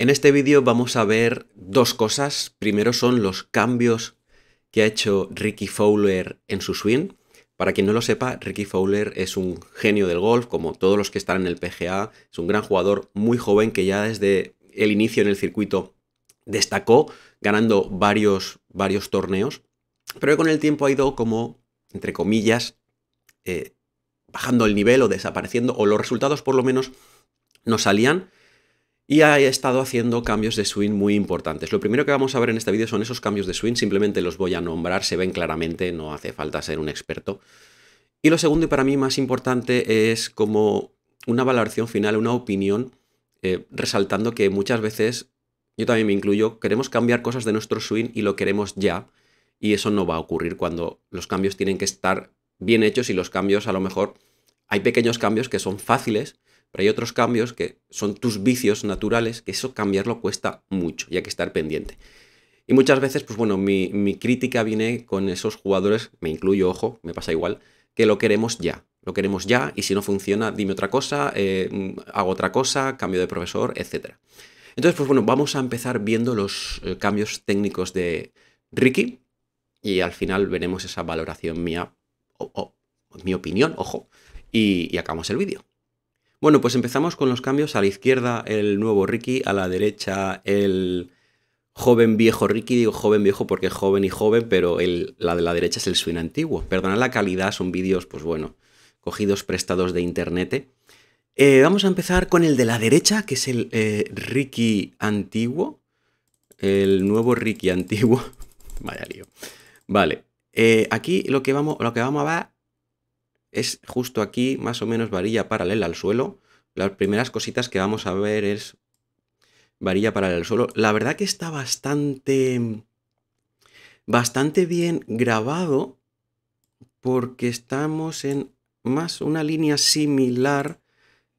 En este vídeo vamos a ver dos cosas. Primero son los cambios que ha hecho Ricky Fowler en su swing. Para quien no lo sepa, Ricky Fowler es un genio del golf, como todos los que están en el PGA. Es un gran jugador muy joven que ya desde el inicio en el circuito destacó ganando varios, varios torneos, pero con el tiempo ha ido como, entre comillas, eh, bajando el nivel o desapareciendo, o los resultados por lo menos no salían y ha estado haciendo cambios de swing muy importantes. Lo primero que vamos a ver en este vídeo son esos cambios de swing, simplemente los voy a nombrar, se ven claramente, no hace falta ser un experto. Y lo segundo y para mí más importante es como una valoración final, una opinión, eh, resaltando que muchas veces, yo también me incluyo, queremos cambiar cosas de nuestro swing y lo queremos ya, y eso no va a ocurrir cuando los cambios tienen que estar bien hechos y los cambios a lo mejor... Hay pequeños cambios que son fáciles, pero hay otros cambios que son tus vicios naturales, que eso cambiarlo cuesta mucho y hay que estar pendiente. Y muchas veces, pues bueno, mi, crítica viene con esos jugadores, me incluyo, ojo, me pasa igual, que lo queremos ya. Lo queremos ya y si no funciona, dime otra cosa, eh, hago otra cosa, cambio de profesor, etc. Entonces, pues bueno, vamos a empezar viendo los eh, cambios técnicos de Ricky y al final veremos esa valoración mía, o, mi opinión, ojo, y acabamos el vídeo. Bueno, pues empezamos con los cambios. A la izquierda el nuevo Ricky, a la derecha el joven viejo Ricky. Digo joven viejo porque es joven y joven, pero el, la de la derecha es el swing antiguo. Perdonad la calidad, son vídeos, pues bueno, cogidos prestados de internet. Eh, vamos a empezar con el de la derecha, que es el eh, Ricky antiguo. El nuevo Ricky antiguo. Vaya lío. Vale. Eh, aquí lo que, vamos, lo que vamos a ver es justo aquí, más o menos varilla paralela al suelo. Las primeras cositas que vamos a ver es varilla paralela al suelo. La verdad que está bastante, bastante bien grabado porque estamos en más una línea similar,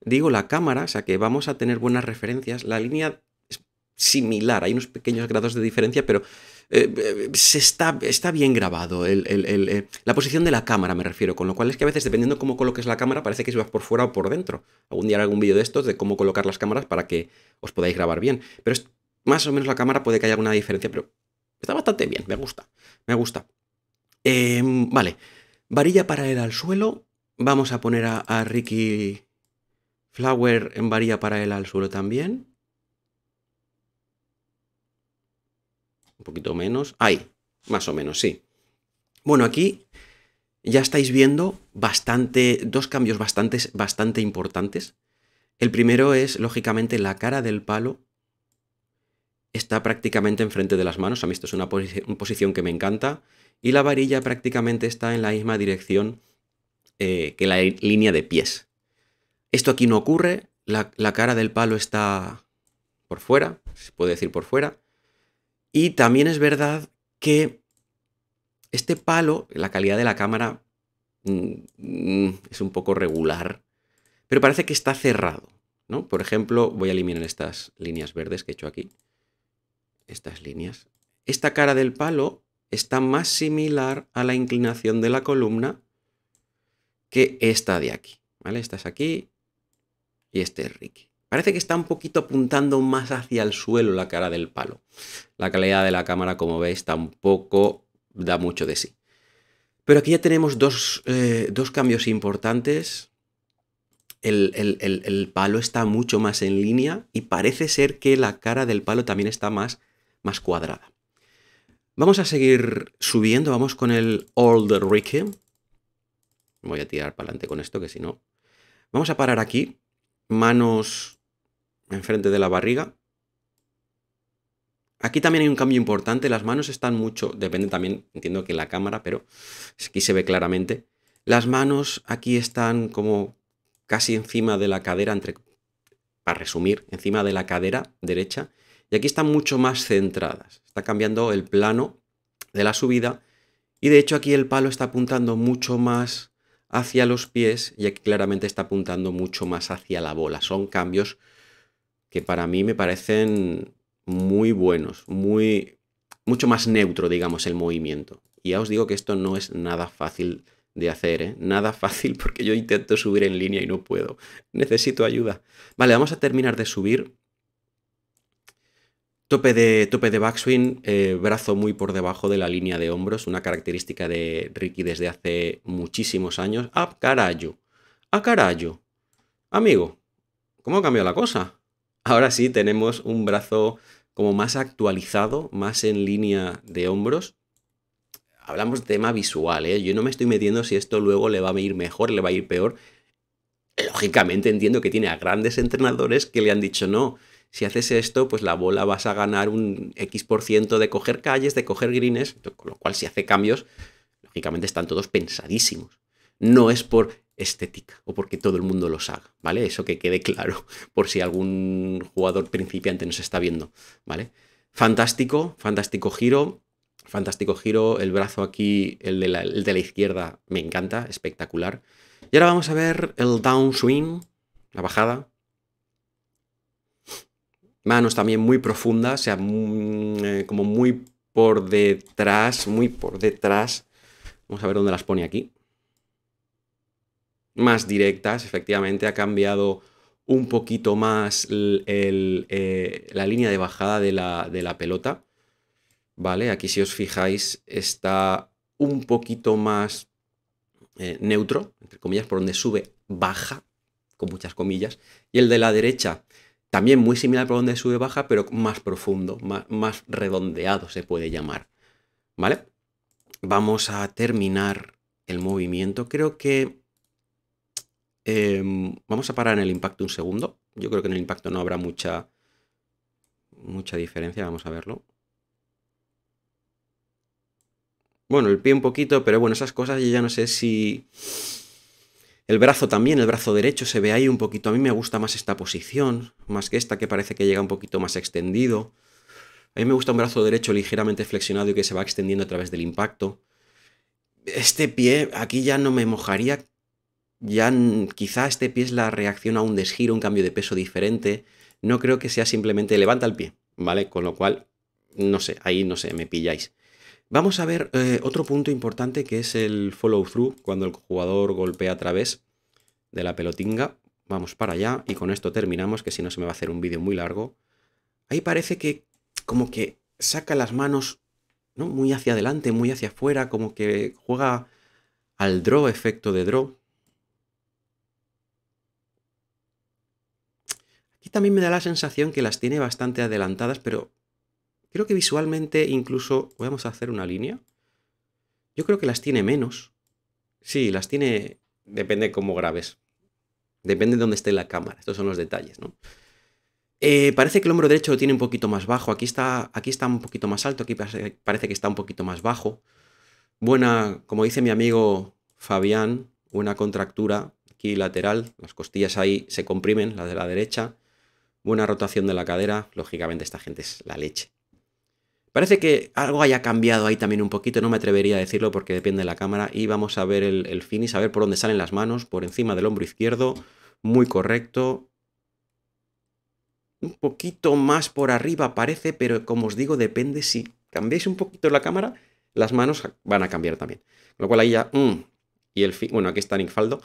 digo la cámara, o sea que vamos a tener buenas referencias. La línea es similar, hay unos pequeños grados de diferencia, pero eh, eh, se está, está, bien grabado. Eh, la posición de la cámara, me refiero, con lo cual es que a veces, dependiendo cómo coloques la cámara, parece que si vas por fuera o por dentro. Algún día haré algún vídeo de estos de cómo colocar las cámaras para que os podáis grabar bien. Pero más o menos la cámara puede que haya alguna diferencia, pero está bastante bien, me gusta, me gusta. Em, vale, varilla paralela al suelo. Vamos a poner a, a Ricky Flower en varilla paralela al suelo también. un poquito menos, ahí, más o menos, sí. Bueno, aquí ya estáis viendo bastante, dos cambios bastante, bastante importantes. El primero es, lógicamente, la cara del palo está prácticamente enfrente de las manos. A mí esto es una, posición que me encanta. Y la varilla prácticamente está en la misma dirección eh, que la línea de pies. Esto aquí no ocurre. la cara del palo está por fuera, se puede decir por fuera. Y también es verdad que este palo, la calidad de la cámara mm, mm, es un poco regular, pero parece que está cerrado. ¿no? Por ejemplo, voy a eliminar estas líneas verdes que he hecho aquí. Estas líneas. Esta cara del palo está más similar a la inclinación de la columna que esta de aquí. ¿vale? Esta es aquí y este es Ricky. Parece que está un poquito apuntando más hacia el suelo la cara del palo. La calidad de la cámara, como veis, tampoco da mucho de sí. Pero aquí ya tenemos dos, eh, cambios importantes. El, palo está mucho más en línea y parece ser que la cara del palo también está más, más cuadrada. Vamos a seguir subiendo, vamos con el Old Ricky. Voy a tirar para adelante con esto, que si no... Vamos a parar aquí, manos enfrente de la barriga. Aquí también hay un cambio importante, las manos están mucho, depende también, entiendo que la cámara, pero aquí se ve claramente. Las manos aquí están como casi encima de la cadera, entre, para resumir, encima de la cadera derecha, y aquí están mucho más centradas. Está cambiando el plano de la subida y de hecho aquí el palo está apuntando mucho más hacia los pies y aquí claramente está apuntando mucho más hacia la bola. Son cambios que para mí me parecen muy buenos, muy mucho más neutro, digamos, el movimiento. Y ya os digo que esto no es nada fácil de hacer, ¿eh? Nada fácil porque yo intento subir en línea y no puedo. Necesito ayuda. Vale, vamos a terminar de subir. Tope de, tope de backswing, eh, brazo muy por debajo de la línea de hombros, una característica de Ricky desde hace muchísimos años. ¡A ¡Ah, carajo! ¡A ¡Ah, carajo! Amigo, ¿cómo ha cambiado la cosa? ahora sí tenemos un brazo como más actualizado, más en línea de hombros. Hablamos de tema visual, ¿eh? Yo no me estoy metiendo si esto luego le va a ir mejor, le va a ir peor. Lógicamente entiendo que tiene a grandes entrenadores que le han dicho no. Si haces esto, pues la bola vas a ganar un X% ciento de coger calles, de coger greens, con lo cual si hace cambios, lógicamente están todos pensadísimos. No es por estética o porque todo el mundo lo haga, ¿vale? Eso que quede claro por si algún jugador principiante nos está viendo, ¿vale? Fantástico, fantástico giro, fantástico giro, el brazo aquí, el de la, izquierda, me encanta, espectacular. Y ahora vamos a ver el downswing, la bajada. Manos también muy profundas, o sea, mm, eh, como muy por detrás, muy por detrás. Vamos a ver dónde las pone aquí más directas, efectivamente ha cambiado un poquito más eh, la línea de bajada de la, pelota, ¿vale? Aquí si os fijáis está un poquito más eh, neutro, entre comillas, por donde sube, baja, con muchas comillas, y el de la derecha también muy similar por donde sube, baja, pero más profundo, más, más redondeado se puede llamar, ¿vale? Vamos a terminar el movimiento, creo que Em, vamos a parar en el impacto un segundo. Yo creo que en el impacto no habrá mucha, mucha diferencia. Vamos a verlo. Bueno, el pie un poquito, pero bueno, esas cosas yo ya no sé si... El brazo también, el brazo derecho se ve ahí un poquito. A mí me gusta más esta posición, más que esta que parece que llega un poquito más extendido. A mí me gusta un brazo derecho ligeramente flexionado y que se va extendiendo a través del impacto. Este pie aquí ya no me mojaría ya quizá este pie es la reacción a un desgiro, un cambio de peso diferente. No creo que sea simplemente levanta el pie, ¿vale? Con lo cual, no sé, ahí no sé, me pilláis. Vamos a ver eh, otro punto importante que es el follow-through, cuando el jugador golpea a través de la pelotinga. Vamos para allá y con esto terminamos, que si no se me va a hacer un vídeo muy largo. Ahí parece que como que saca las manos ¿no? muy hacia adelante, muy hacia afuera, como que juega al draw, efecto de draw, también me da la sensación que las tiene bastante adelantadas, pero creo que visualmente incluso... Vamos a hacer una línea. Yo creo que las tiene menos. Sí, las tiene... Depende cómo grabes. Depende de dónde esté la cámara. Estos son los detalles, ¿no? Eh, parece que el hombro derecho lo tiene un poquito más bajo. Aquí está, aquí está un poquito más alto. Aquí parece que está un poquito más bajo. Buena, como dice mi amigo Fabián, una contractura aquí lateral. Las costillas ahí se comprimen, las de la derecha buena rotación de la cadera, lógicamente esta gente es la leche. Parece que algo haya cambiado ahí también un poquito, no me atrevería a decirlo porque depende de la cámara. Y vamos a ver el, el finish, a ver por dónde salen las manos, por encima del hombro izquierdo, muy correcto. Un poquito más por arriba parece, pero como os digo, depende si cambiáis un poquito la cámara, las manos van a cambiar también. lo cual ahí ya... Mm, y el fin, bueno, aquí está Nick Faldo.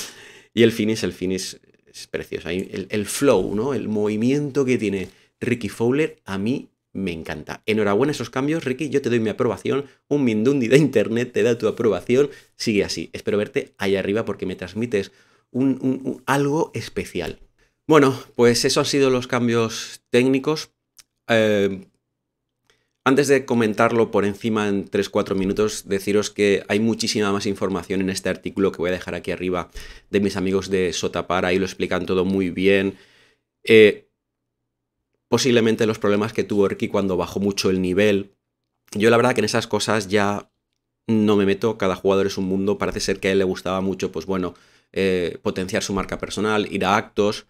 y el finish, el finish es precioso. El, flow, ¿no? El movimiento que tiene Ricky Fowler a mí me encanta. Enhorabuena esos cambios, Ricky. Yo te doy mi aprobación. Un Mindundi de internet te da tu aprobación. Sigue así. Espero verte allá arriba porque me transmites un, algo especial. Bueno, pues eso han sido los cambios técnicos. Eh, antes de comentarlo por encima en 3-4 minutos, deciros que hay muchísima más información en este artículo que voy a dejar aquí arriba de mis amigos de Sotapar, ahí lo explican todo muy bien. Eh, posiblemente los problemas que tuvo Erki cuando bajó mucho el nivel. Yo la verdad que en esas cosas ya no me meto, cada jugador es un mundo, parece ser que a él le gustaba mucho, pues bueno, eh, potenciar su marca personal, ir a actos,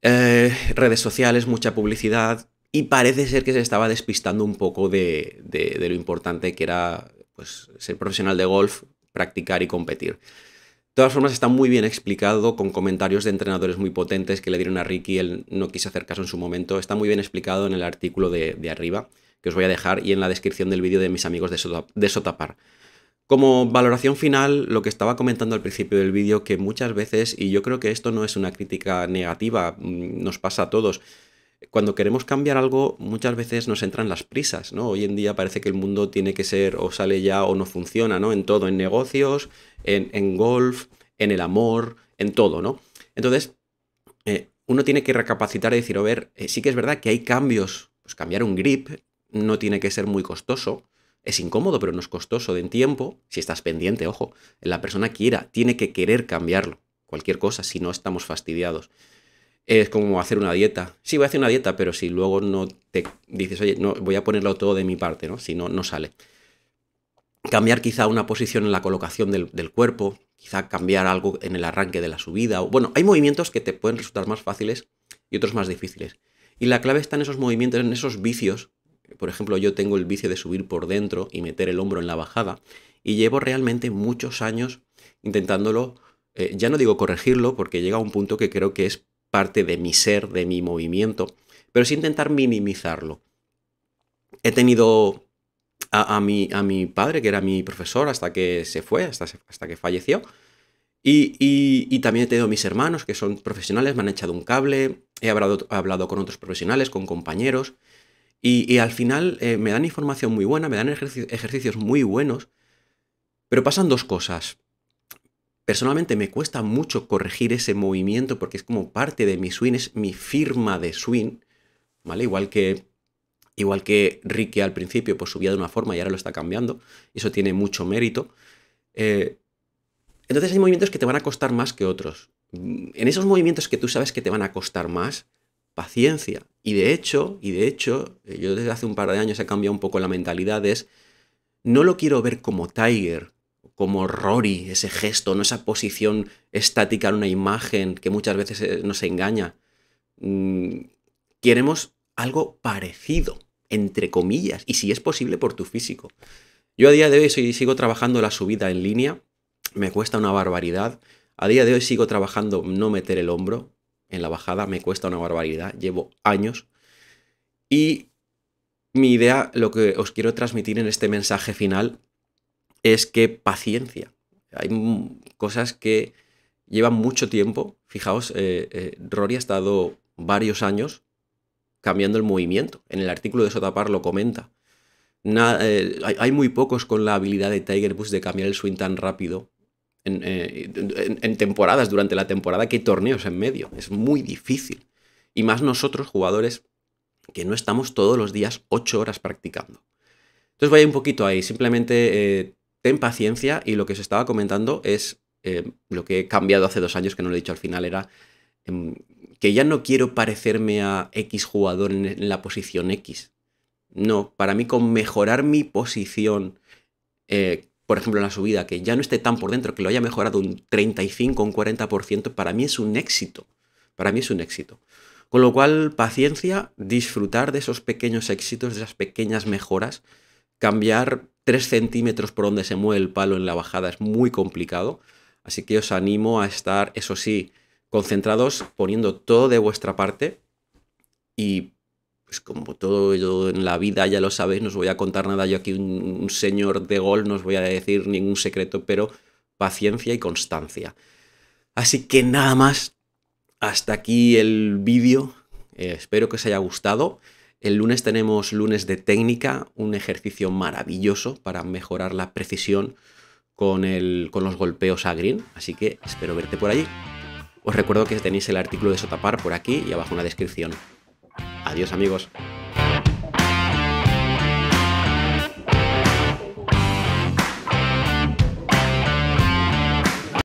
eh, redes sociales, mucha publicidad, y parece ser que se estaba despistando un poco de, lo importante que era pues, ser profesional de golf, practicar y competir. De todas formas, está muy bien explicado, con comentarios de entrenadores muy potentes que le dieron a Ricky, él no quiso hacer caso en su momento. Está muy bien explicado en el artículo de, arriba, que os voy a dejar, y en la descripción del vídeo de mis amigos de, de Sotapar. Como valoración final, lo que estaba comentando al principio del vídeo, que muchas veces, y yo creo que esto no es una crítica negativa, mm, nos pasa a todos, cuando queremos cambiar algo, muchas veces nos entran las prisas, ¿no? Hoy en día parece que el mundo tiene que ser o sale ya o no funciona, ¿no? En todo, en negocios, en, en golf, en el amor, en todo, ¿no? Entonces, eh, uno tiene que recapacitar y decir, a ver, eh, sí que es verdad que hay cambios, pues cambiar un grip no tiene que ser muy costoso, es incómodo, pero no es costoso de tiempo, si estás pendiente, ojo, la persona quiera, tiene que querer cambiarlo, cualquier cosa, si no estamos fastidiados es como hacer una dieta. Sí, voy a hacer una dieta, pero si luego no te dices, oye, no, voy a ponerlo todo de mi parte, ¿no? Si no, no sale. Cambiar quizá una posición en la colocación del, cuerpo, quizá cambiar algo en el arranque de la subida. O, bueno, hay movimientos que te pueden resultar más fáciles y otros más difíciles. Y la clave está en esos movimientos, en esos vicios. Por ejemplo, yo tengo el vicio de subir por dentro y meter el hombro en la bajada. Y llevo realmente muchos años intentándolo. Eh, ya no digo corregirlo, porque llega a un punto que creo que es parte de mi ser, de mi movimiento, pero es intentar minimizarlo. He tenido a, mi, a mi padre, que era mi profesor hasta que se fue, hasta, hasta que falleció, y, y, también he tenido mis hermanos, que son profesionales, me han echado un cable, he hablado, hablado con otros profesionales, con compañeros, y, y al final eh, me dan información muy buena, me dan ejercicios muy buenos, pero pasan dos cosas. Personalmente me cuesta mucho corregir ese movimiento porque es como parte de mi swing, es mi firma de swing, ¿vale? Igual que, igual que Ricky al principio pues subía de una forma y ahora lo está cambiando, eso tiene mucho mérito. Eh, entonces hay movimientos que te van a costar más que otros. En esos movimientos que tú sabes que te van a costar más, paciencia. Y de hecho, y de hecho, yo desde hace un par de años he cambiado un poco la mentalidad, es no lo quiero ver como Tiger, como Rory, ese gesto, no esa posición estática en una imagen que muchas veces eh, nos engaña. Mm, queremos algo parecido, entre comillas, y si es posible por tu físico. Yo a día de hoy sigo trabajando la subida en línea, me cuesta una barbaridad. A día de hoy sigo trabajando no meter el hombro en la bajada, me cuesta una barbaridad, llevo años. Y mi idea, lo que os quiero transmitir en este mensaje final, es que paciencia. Hay cosas que llevan mucho tiempo. Fijaos, eh, eh, Rory ha estado varios años cambiando el movimiento. En el artículo de Sotapar lo comenta. Eh, hay, muy pocos con la habilidad de Tiger Woods de cambiar el swing tan rápido en, temporadas, durante la temporada, que hay torneos en medio. Es muy difícil. Y más nosotros, jugadores, que no estamos todos los días ocho horas practicando. Entonces vaya un poquito ahí, simplemente ten paciencia y lo que se estaba comentando es eh, lo que he cambiado hace dos años, que no lo he dicho al final, era em, que ya no quiero parecerme a X jugador en, la posición X. No, para mí con mejorar mi posición, eh, por ejemplo, en la subida, que ya no esté tan por dentro, que lo haya mejorado un 35, un 40%, para mí es un éxito. Para mí es un éxito. Con lo cual, paciencia, disfrutar de esos pequeños éxitos, de esas pequeñas mejoras, cambiar 3 centímetros por donde se mueve el palo en la bajada es muy complicado. Así que os animo a estar, eso sí, concentrados, poniendo todo de vuestra parte. Y pues como todo ello en la vida ya lo sabéis, no os voy a contar nada. Yo aquí un, señor de gol, no os voy a decir ningún secreto, pero paciencia y constancia. Así que nada más. Hasta aquí el vídeo. Eh, espero que os haya gustado. El lunes tenemos lunes de técnica, un ejercicio maravilloso para mejorar la precisión con, los golpeos a green, así que espero verte por allí. Os recuerdo que tenéis el artículo de Sotapar por aquí y abajo en la descripción. Adiós amigos.